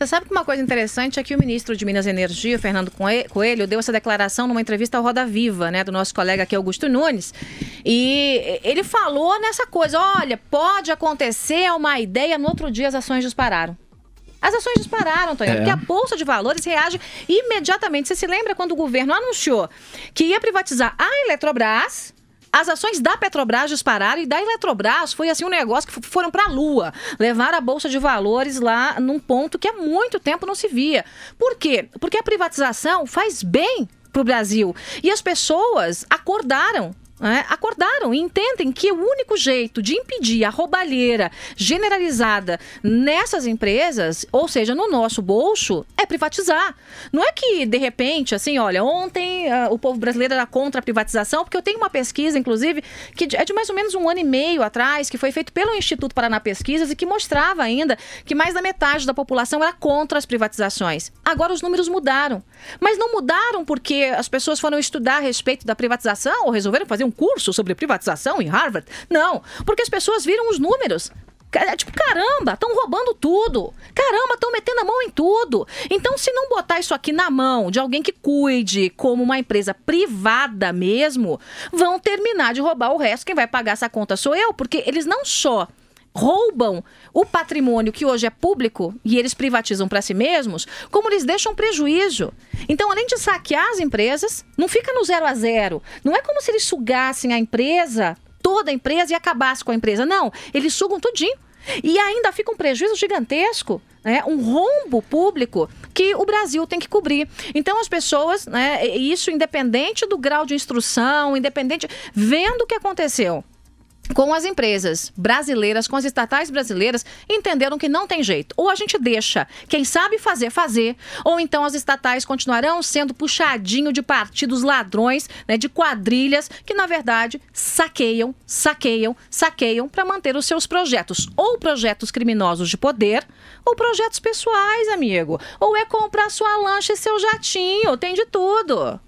Você sabe que uma coisa interessante é que o ministro de Minas e Energia, Fernando Coelho, deu essa declaração numa entrevista ao Roda Viva, né, do nosso colega aqui, Augusto Nunes. E ele falou nessa coisa: olha, pode acontecer é uma ideia, no outro dia as ações dispararam. As ações dispararam, Tony, é. porque a Bolsa de Valores reage imediatamente. Você se lembra quando o governo anunciou que ia privatizar a Eletrobras, as ações da Petrobras dispararam e da Eletrobras foi assim um negócio que foram para a lua, levar a bolsa de valores lá num ponto que há muito tempo não se via. Por quê? Porque a privatização faz bem para o Brasil. E as pessoas acordaram é, acordaram e entendem que o único jeito de impedir a roubalheira generalizada nessas empresas, ou seja, no nosso bolso, privatizar. Não é que, de repente, assim, olha, ontem uh, o povo brasileiro era contra a privatização, porque eu tenho uma pesquisa, inclusive, que é de mais ou menos um ano e meio atrás, que foi feito pelo Instituto Paraná Pesquisas e que mostrava ainda que mais da metade da população era contra as privatizações. Agora os números mudaram. Mas não mudaram porque as pessoas foram estudar a respeito da privatização ou resolveram fazer um curso sobre privatização em Harvard. Não, porque as pessoas viram os números. É tipo, caramba, estão roubando tudo. Caramba, estão metendo a mão em tudo. Então, se não botar isso aqui na mão de alguém que cuide, como uma empresa privada mesmo, vão terminar de roubar o resto. Quem vai pagar essa conta sou eu, porque eles não só roubam o patrimônio que hoje é público e eles privatizam para si mesmos, como eles deixam prejuízo. Então, além de saquear as empresas, não fica no zero a zero. Não é como se eles sugassem a empresa toda a empresa e acabasse com a empresa. Não, eles sugam tudinho. E ainda fica um prejuízo gigantesco, né? um rombo público que o Brasil tem que cobrir. Então as pessoas, né, isso independente do grau de instrução, independente, vendo o que aconteceu, com as empresas brasileiras, com as estatais brasileiras, entenderam que não tem jeito. Ou a gente deixa quem sabe fazer, fazer, ou então as estatais continuarão sendo puxadinho de partidos ladrões, né, de quadrilhas, que na verdade saqueiam, saqueiam, saqueiam para manter os seus projetos. Ou projetos criminosos de poder, ou projetos pessoais, amigo. Ou é comprar sua lancha e seu jatinho, tem de tudo.